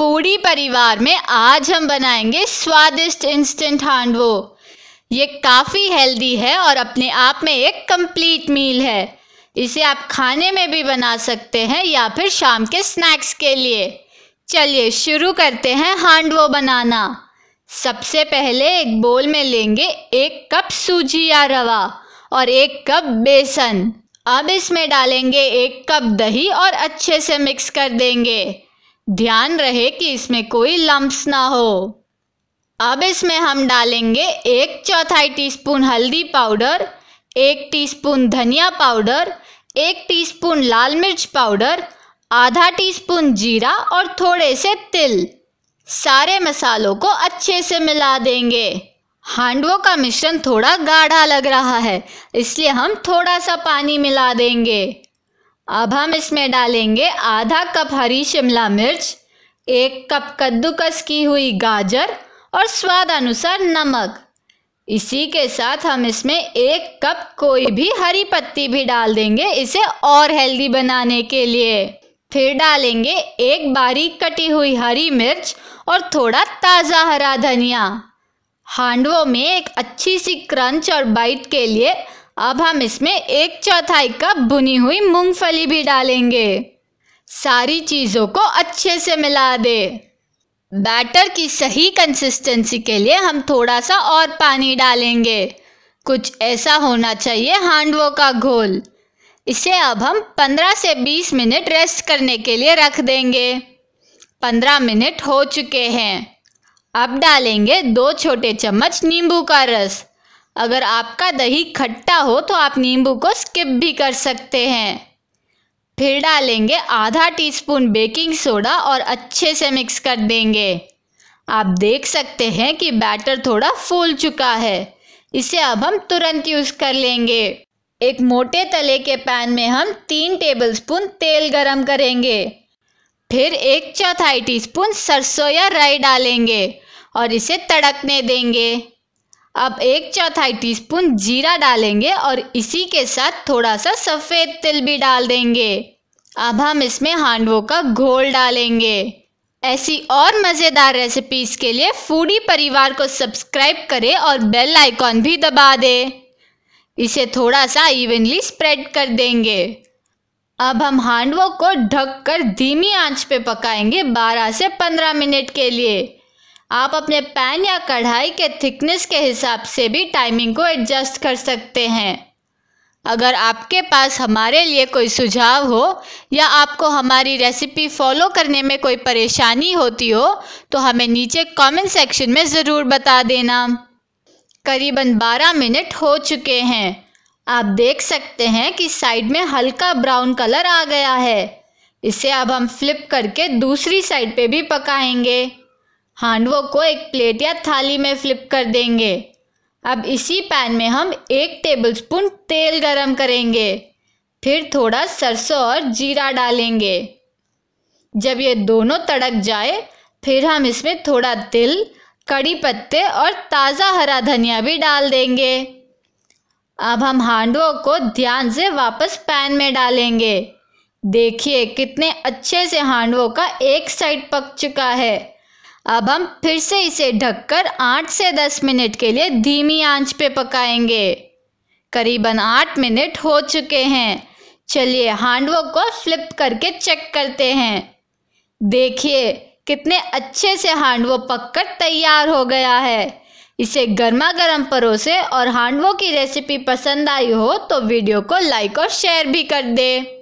foodie परिवार में आज हम बनाएंगे स्वादिष्ट इंस्टेंट हांडवो ये काफ़ी हेल्दी है और अपने आप में एक कंप्लीट मील है इसे आप खाने में भी बना सकते हैं या फिर शाम के स्नैक्स के लिए चलिए शुरू करते हैं हांडवो बनाना सबसे पहले एक बोल में लेंगे एक कप सूजी या रवा और एक कप बेसन अब इसमें डालेंगे एक कप दही और अच्छे से मिक्स कर देंगे ध्यान रहे कि इसमें कोई लम्ब ना हो अब इसमें हम डालेंगे एक चौथाई टीस्पून हल्दी पाउडर एक टीस्पून धनिया पाउडर एक टीस्पून लाल मिर्च पाउडर आधा टीस्पून जीरा और थोड़े से तिल सारे मसालों को अच्छे से मिला देंगे हांडवों का मिश्रण थोड़ा गाढ़ा लग रहा है इसलिए हम थोड़ा सा पानी मिला देंगे अब हम इसमें डालेंगे आधा कप हरी शिमला मिर्च एक कप कद्दूकस की हुई गाजर और स्वाद अनुसार नमक इसी के साथ हम इसमें एक कप कोई भी हरी पत्ती भी डाल देंगे इसे और हेल्दी बनाने के लिए फिर डालेंगे एक बारीक कटी हुई हरी मिर्च और थोड़ा ताज़ा हरा धनिया हांडवों में एक अच्छी सी क्रंच और बाइट के लिए अब हम इसमें एक चौथाई कप भुनी हुई मूंगफली भी डालेंगे सारी चीज़ों को अच्छे से मिला दे बैटर की सही कंसिस्टेंसी के लिए हम थोड़ा सा और पानी डालेंगे कुछ ऐसा होना चाहिए हांडवों का घोल इसे अब हम 15 से 20 मिनट रेस्ट करने के लिए रख देंगे 15 मिनट हो चुके हैं अब डालेंगे दो छोटे चम्मच नींबू का रस अगर आपका दही खट्टा हो तो आप नींबू को स्किप भी कर सकते हैं फिर डालेंगे आधा टीस्पून बेकिंग सोडा और अच्छे से मिक्स कर देंगे आप देख सकते हैं कि बैटर थोड़ा फूल चुका है इसे अब हम तुरंत यूज़ कर लेंगे एक मोटे तले के पैन में हम तीन टेबलस्पून तेल गरम करेंगे फिर एक चौथाई टीस्पून सरसों या राई डालेंगे और इसे तड़कने देंगे अब एक चौथाई टीस्पून जीरा डालेंगे और इसी के साथ थोड़ा सा सफ़ेद तिल भी डाल देंगे अब हम इसमें हांडवों का घोल डालेंगे ऐसी और मज़ेदार रेसिपीज़ के लिए फूडी परिवार को सब्सक्राइब करें और बेल आइकॉन भी दबा दें इसे थोड़ा सा इवनली स्प्रेड कर देंगे अब हम हांडवों को ढककर धीमी आंच पे पकाएंगे 12 से 15 मिनट के लिए आप अपने पैन या कढ़ाई के थिकनेस के हिसाब से भी टाइमिंग को एडजस्ट कर सकते हैं अगर आपके पास हमारे लिए कोई सुझाव हो या आपको हमारी रेसिपी फॉलो करने में कोई परेशानी होती हो तो हमें नीचे कमेंट सेक्शन में ज़रूर बता देना करीबन 12 मिनट हो चुके हैं आप देख सकते हैं कि साइड में हल्का ब्राउन कलर आ गया है इसे अब हम फ्लिप करके दूसरी साइड पे भी पकाएंगे हांडवों को एक प्लेट या थाली में फ्लिप कर देंगे अब इसी पैन में हम एक टेबलस्पून तेल गरम करेंगे फिर थोड़ा सरसों और जीरा डालेंगे जब ये दोनों तड़क जाए फिर हम इसमें थोड़ा तिल कड़ी पत्ते और ताज़ा हरा धनिया भी डाल देंगे अब हम हांडवों को ध्यान से वापस पैन में डालेंगे देखिए कितने अच्छे से हांडवों का एक साइड पक चुका है अब हम फिर से इसे ढककर 8 से 10 मिनट के लिए धीमी आंच पे पकाएंगे करीबन 8 मिनट हो चुके हैं चलिए हांडवों को फ्लिप करके चेक करते हैं देखिए कितने अच्छे से हांडवो पककर तैयार हो गया है इसे गर्मा गर्म परोसे और हांडवों की रेसिपी पसंद आई हो तो वीडियो को लाइक और शेयर भी कर दे